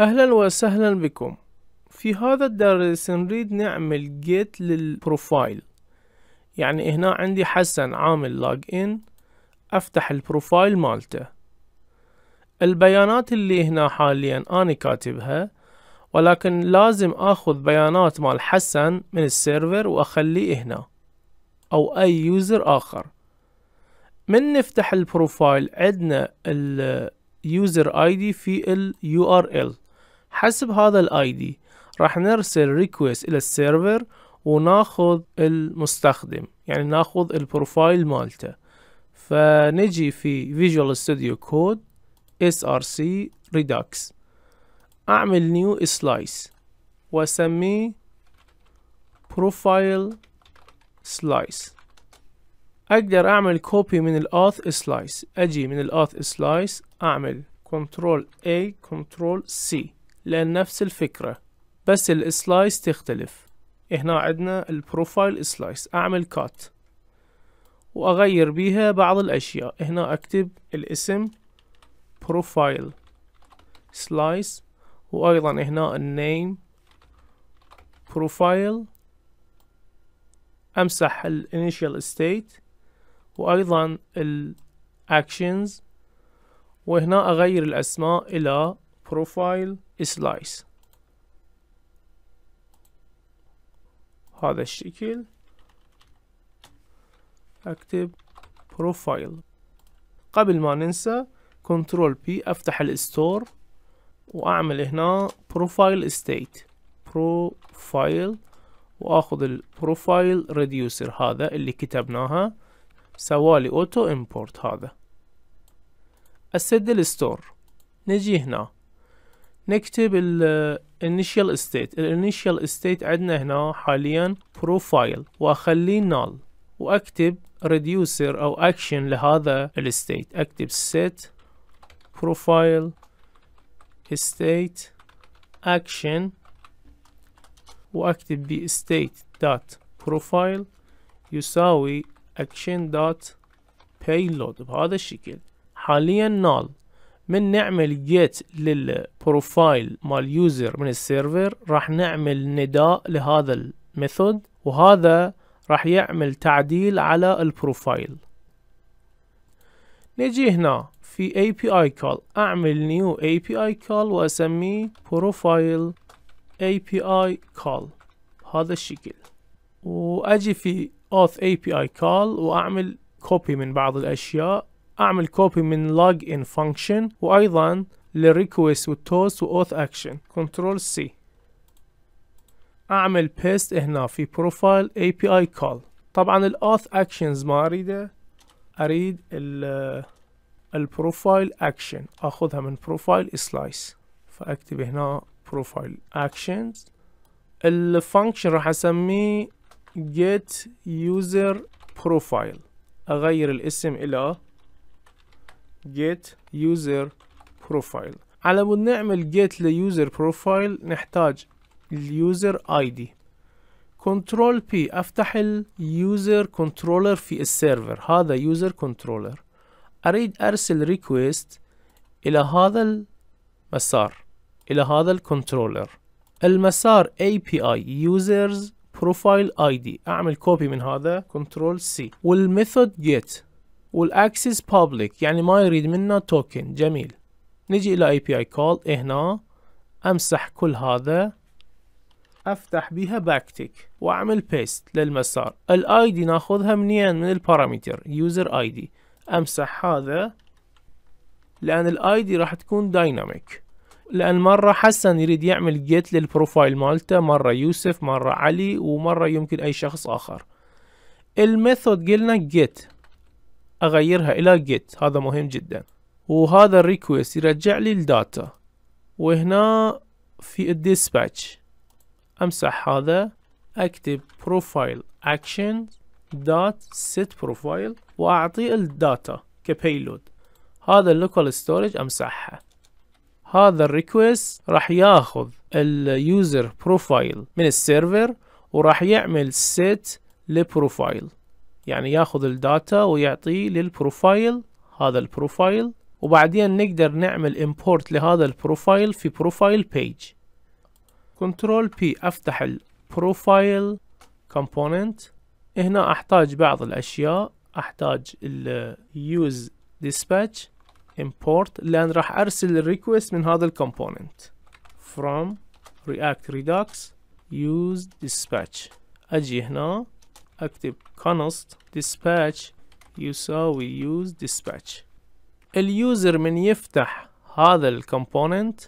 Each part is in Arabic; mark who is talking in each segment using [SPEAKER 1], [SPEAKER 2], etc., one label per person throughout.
[SPEAKER 1] اهلا وسهلا بكم في هذا الدرس نريد نعمل جيت للبروفايل يعني هنا عندي حسن عامل لوج ان افتح البروفايل مالته البيانات اللي هنا حاليا انا كاتبها ولكن لازم اخذ بيانات مال حسن من السيرفر واخليه هنا او اي يوزر اخر من نفتح البروفايل عندنا اليوزر اي دي في اليو ار ال حسب هذا الاي دي راح نرسل ريكويست الى السيرفر وناخذ المستخدم يعني ناخذ البروفايل مالته فنجي في فيجوال ستوديو كود اس ار سي ريدوكس اعمل نيو سلايس واسميه بروفايل سلايس اقدر اعمل كوبي من الاث سلايس اجي من الاث سلايس اعمل كنترول A كنترول C لأن نفس الفكرة بس السلايس تختلف هنا عندنا البروفايل سلايس أعمل كات وأغير بيها بعض الأشياء هنا أكتب الاسم بروفايل سلايس وأيضا هنا النيم بروفايل أمسح الانيشال ستيت وأيضا الأكشنز وهنا أغير الأسماء إلى بروفايل سلايس هذا الشكل اكتب بروفايل قبل ما ننسى كنترول بي افتح الستور واعمل هنا بروفايل ستيت بروفايل واخذ البروفايل ريديوسر هذا اللي كتبناها سوالي اوتو امبورت هذا اسد الستور نجي هنا نكتب initial state ال initial state عندنا هنا حاليا profile واخليه null واكتب reducer او action لهذا state اكتب set profile state action واكتب ب state dot profile يساوي action dot payload بهذا الشكل حاليا null من نعمل جيت للبروفايل مال يوزر من السيرفر راح نعمل نداء لهذا الميثود وهذا راح يعمل تعديل على البروفايل نجي هنا في API call اعمل new API call واسميه profile API call هذا الشكل واجي في auth API call واعمل copy من بعض الاشياء اعمل كوبي من لوج ان فانكشن وايضا للريكوست والتوست واوث اكشن كنترول سي اعمل بيست هنا في بروفايل اي بي اي كول طبعا الاوث اكشنز ما اريده اريد البروفايل اكشن اخذها من بروفايل سلايس فاكتب هنا بروفايل اكشنز الفانكشن راح اسميه get user profile اغير الاسم الى get user profile على مود نعمل get user بروفايل نحتاج اليوزر اي دي كنترول بي افتح اليوزر كنترولر في السيرفر هذا يوزر كنترولر اريد ارسل ريكويست الى هذا المسار الى هذا الكنترولر المسار اي بي اي يوزرز بروفايل اي دي اعمل كوبي من هذا كنترول سي والميثود جيت والاكسس public يعني ما يريد منا توكن جميل نجي الى اي بي اي كول هنا امسح كل هذا افتح بيها باكتك واعمل بيست للمسار الاي دي ناخذها منين من البارامتر يوزر اي دي امسح هذا لان الاي دي راح تكون دايناميك لان مره حسن يريد يعمل جيت للبروفايل مالته مره يوسف مره علي ومره يمكن اي شخص اخر الميثود قلنا جيت اغيرها الى جيت هذا مهم جدا وهذا الريكوست يرجع لي الداتا وهنا في الديسباتش امسح هذا اكتب بروفايل اكشن دوت سيت بروفايل واعطيه الداتا كبيلود هذا اللوكال ستورج امسحها هذا الريكوست راح ياخذ اليوزر بروفايل من السيرفر وراح يعمل set لبروفايل يعني ياخذ الداتا ويعطيه للبروفايل هذا البروفايل وبعدين نقدر نعمل امبورت لهذا البروفايل في بروفايل بيج كنترول بي افتح البروفايل كومبوننت هنا احتاج بعض الاشياء احتاج ال use dispatch import لان راح ارسل الريكوست من هذا الكومبوننت from react redux use dispatch اجي هنا اكتب const dispatch يساوي use dispatch اليوزر من يفتح هذا الكومبوننت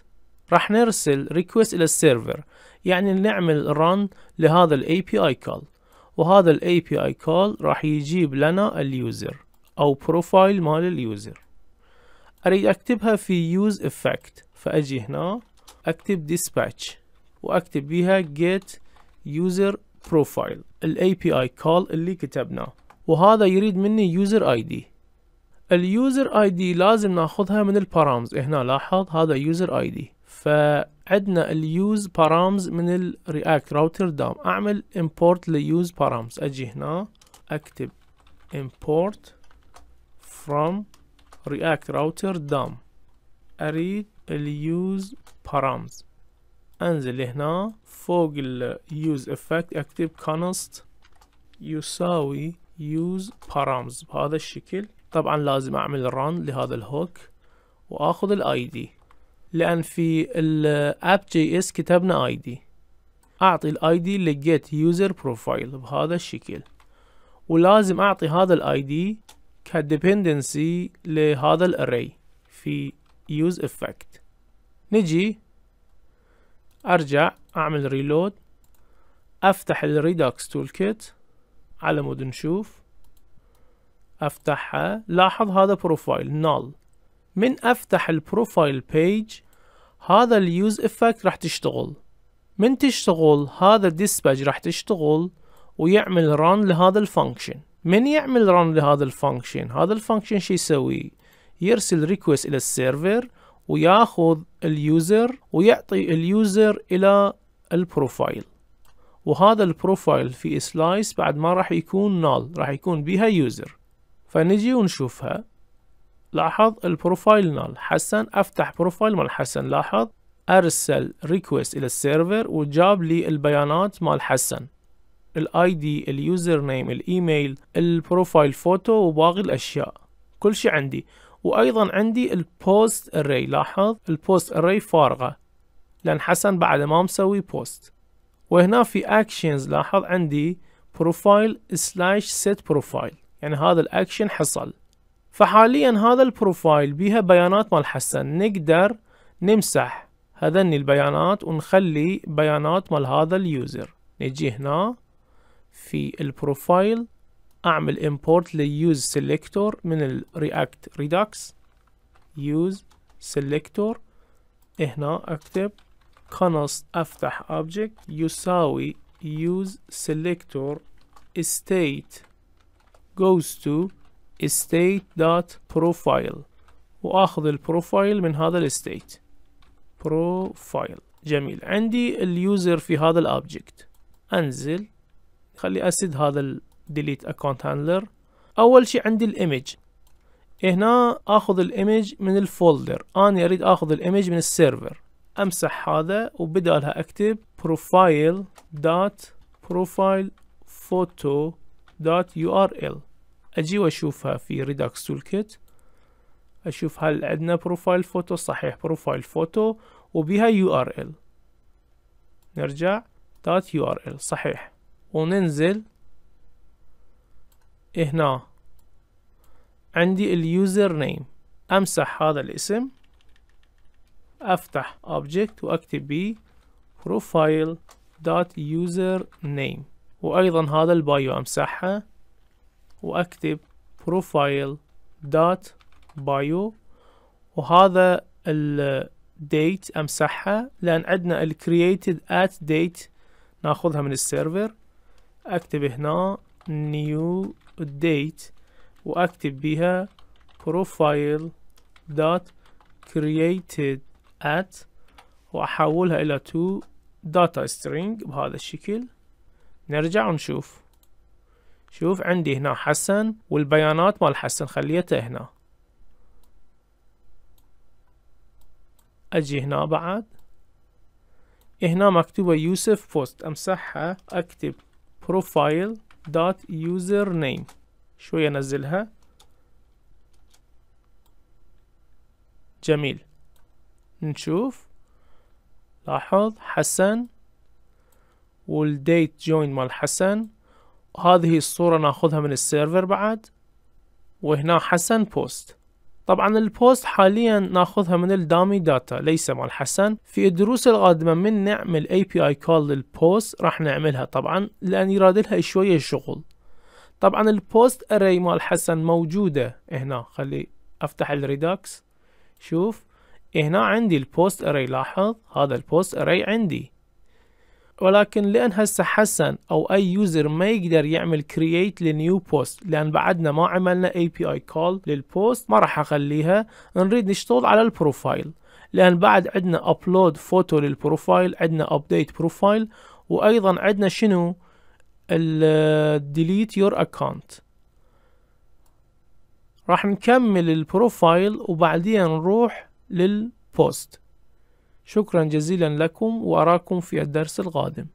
[SPEAKER 1] راح نرسل request الى السيرفر يعني نعمل run لهذا بي API call وهذا بي API call راح يجيب لنا اليوزر او بروفايل مال اليوزر اريد اكتبها في use effect فاجي هنا اكتب dispatch واكتب بيها get user بروفايل الاي بي اي كول اللي كتبناه وهذا يريد مني يوزر اي دي اليوزر اي دي لازم ناخذها من البارامز هنا لاحظ هذا يوزر اي دي فعندنا اليوز بارامز من الرياكت راوتر دام اعمل امبورت ليوز بارامز اجي هنا اكتب import from react router دام اريد اليوز params انزل هنا فوق ال use effect اكتب const يساوي use params بهذا الشكل طبعا لازم اعمل run لهذا الهوك واخذ ال id لان في ال جي كتبنا id اعطي اعطي id ل لجيت يوزر بروفايل بهذا الشكل ولازم اعطي هذا id ك كديبندنسي لهذا array في use effect نجي ارجع اعمل ريلود افتح الريدوكس تول كيت على مود نشوف افتحها لاحظ هذا بروفايل نال من افتح البروفايل بيج هذا اليوز افكت راح تشتغل من تشتغل هذا الديسباج راح تشتغل ويعمل ران لهذا الفانكشن من يعمل ران لهذا الفانكشن هذا الفانكشن شو يسوي يرسل ريكوست الى السيرفر وياخذ اليوزر ويعطي اليوزر الى البروفايل وهذا البروفايل في سلايس بعد ما راح يكون نال راح يكون بها يوزر فنجي ونشوفها لاحظ البروفايل نال حسن افتح بروفايل مال حسن لاحظ ارسل ريكوست الى السيرفر وجاب لي البيانات مال حسن الاي دي اليوزر نيم الايميل البروفايل فوتو وباقي الاشياء كل شيء عندي وايضا عندي البوست اري لاحظ البوست اري فارغه لان حسن بعد ما مسوي بوست وهنا في اكشنز لاحظ عندي بروفايل سلاش سيت بروفايل يعني هذا الاكشن حصل فحاليا هذا البروفايل بيها بيانات مال حسن نقدر نمسح هذني البيانات ونخلي بيانات مال هذا اليوزر نجي هنا في البروفايل اعمل import ليوز سيلكتور من الرياكت react redux سيلكتور هنا اكتب const افتح object يساوي use selector state goes to state.profile واخذ البروفايل من هذا الستيت بروفايل جميل عندي اليوزر في هذا الاوبجكت انزل خلي اسد هذا delete account handler اول شي عندي الايمج هنا اخذ الايمج من الفولدر انا اريد اخذ الايمج من السيرفر امسح هذا وبدالها اكتب profile.profilephoto.url اجي واشوفها في ريداكس تول كيت اشوف هل عندنا بروفايل فوتو صحيح بروفايل فوتو وبها يو ار ال نرجع url صحيح وننزل هنا عندي اليوزر نيم امسح هذا الاسم افتح object واكتب بيه بروفايل دوت يوزر نيم وايضا هذا البايو امسحها واكتب بروفايل دوت بايو وهذا الديت امسحها لان عندنا ال ات ديت ناخذها من السيرفر اكتب هنا نيو ديت واكتب بيها profile dot created at واحولها الى to data string بهذا الشكل نرجع ونشوف شوف عندي هنا حسن والبيانات مال حسن خليته هنا اجي هنا بعد هنا مكتوبة يوسف بوست امسحها اكتب بروفايل دوت يوزر نيم شوية انزلها جميل نشوف لاحظ حسن والديت جوين مال حسن هذه الصورة ناخذها من السيرفر بعد وهنا حسن بوست طبعا البوست حاليا ناخذها من الدامي داتا ليس مال حسن في الدروس القادمة من نعمل اي بي اي كول للبوست راح نعملها طبعا لان يراد لها شوية شغل طبعا البوست اري مال حسن موجودة هنا خلي افتح الريدوكس شوف هنا عندي البوست اري لاحظ هذا البوست اري عندي ولكن لان هسه حسن او اي يوزر ما يقدر يعمل كرييت لنيو بوست لان بعدنا ما عملنا اي بي اي كول للبوست ما راح اخليها نريد نشتغل على البروفايل لان بعد عندنا ابلود فوتو للبروفايل عندنا ابديت بروفايل وايضا عندنا شنو الديليت يور اكونت راح نكمل البروفايل وبعدين نروح للبوست شكرا جزيلا لكم وأراكم في الدرس القادم